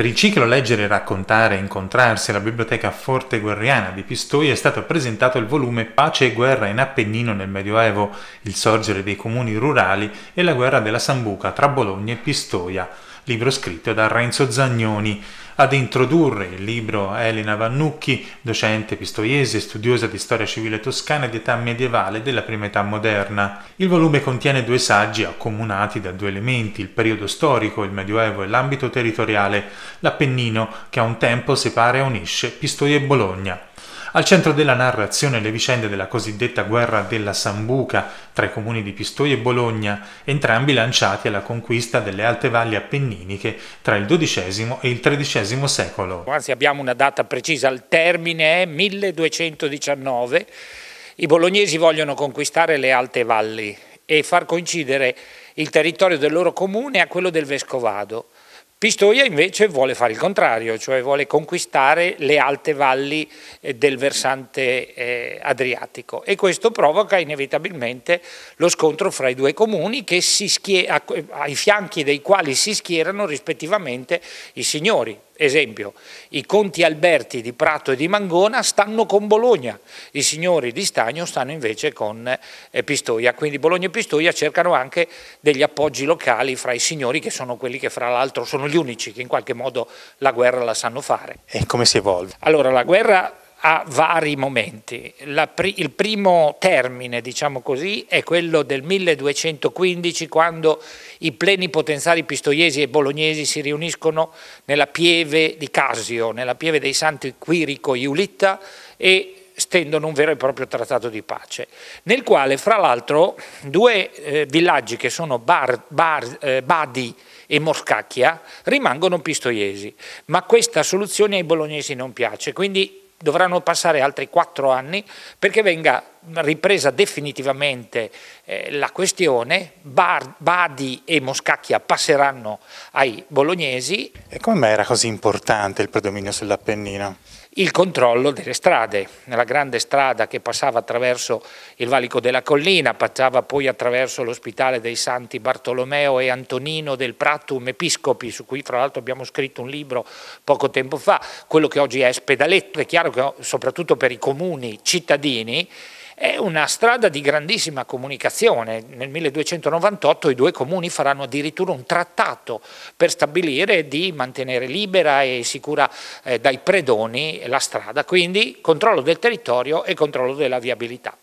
Per il ciclo Leggere, raccontare e incontrarsi alla biblioteca Forte Guerriana di Pistoia è stato presentato il volume Pace e guerra in Appennino nel Medioevo, il sorgere dei comuni rurali e la guerra della Sambuca tra Bologna e Pistoia, libro scritto da Renzo Zagnoni ad introdurre il libro Elena Vannucchi, docente pistoiese e studiosa di storia civile toscana di età medievale della prima età moderna. Il volume contiene due saggi accomunati da due elementi, il periodo storico, il medioevo e l'ambito territoriale, l'Appennino che a un tempo separa e unisce Pistoia e Bologna. Al centro della narrazione le vicende della cosiddetta guerra della Sambuca tra i comuni di Pistoia e Bologna, entrambi lanciati alla conquista delle alte valli appenniniche tra il XII e il XIII secolo. Anzi abbiamo una data precisa, il termine è 1219, i bolognesi vogliono conquistare le alte valli e far coincidere il territorio del loro comune a quello del Vescovado. Pistoia invece vuole fare il contrario, cioè vuole conquistare le alte valli eh, del versante eh, adriatico e questo provoca inevitabilmente lo scontro fra i due comuni ai fianchi dei quali si schierano rispettivamente i signori, Esempio, i conti Alberti di Prato e di Mangona stanno con Bologna, i signori di Stagno stanno invece con eh, Pistoia, quindi Bologna e Pistoia cercano anche degli appoggi locali fra i signori che sono quelli che fra l'altro sono gli unici che in qualche modo la guerra la sanno fare. E come si evolve? Allora la guerra a vari momenti. Pri il primo termine, diciamo così, è quello del 1215 quando i plenipotenzari pistoiesi e bolognesi si riuniscono nella pieve di Casio, nella pieve dei santi Quirico Iulitta e stendono un vero e proprio trattato di pace, nel quale fra l'altro due eh, villaggi che sono Bar, Bar, eh, Badi e Moscacchia rimangono pistoiesi, ma questa soluzione ai bolognesi non piace, quindi dovranno passare altri quattro anni perché venga ripresa definitivamente eh, la questione, Bar, Badi e Moscacchia passeranno ai bolognesi. E come era così importante il predominio sull'Appennino? il controllo delle strade, la grande strada che passava attraverso il Valico della Collina, passava poi attraverso l'ospitale dei Santi Bartolomeo e Antonino del Pratum Episcopi, su cui fra l'altro abbiamo scritto un libro poco tempo fa, quello che oggi è spedaletto, è chiaro che soprattutto per i comuni cittadini è una strada di grandissima comunicazione. Nel 1298 i due comuni faranno addirittura un trattato per stabilire di mantenere libera e sicura eh, dai predoni la strada, quindi controllo del territorio e controllo della viabilità.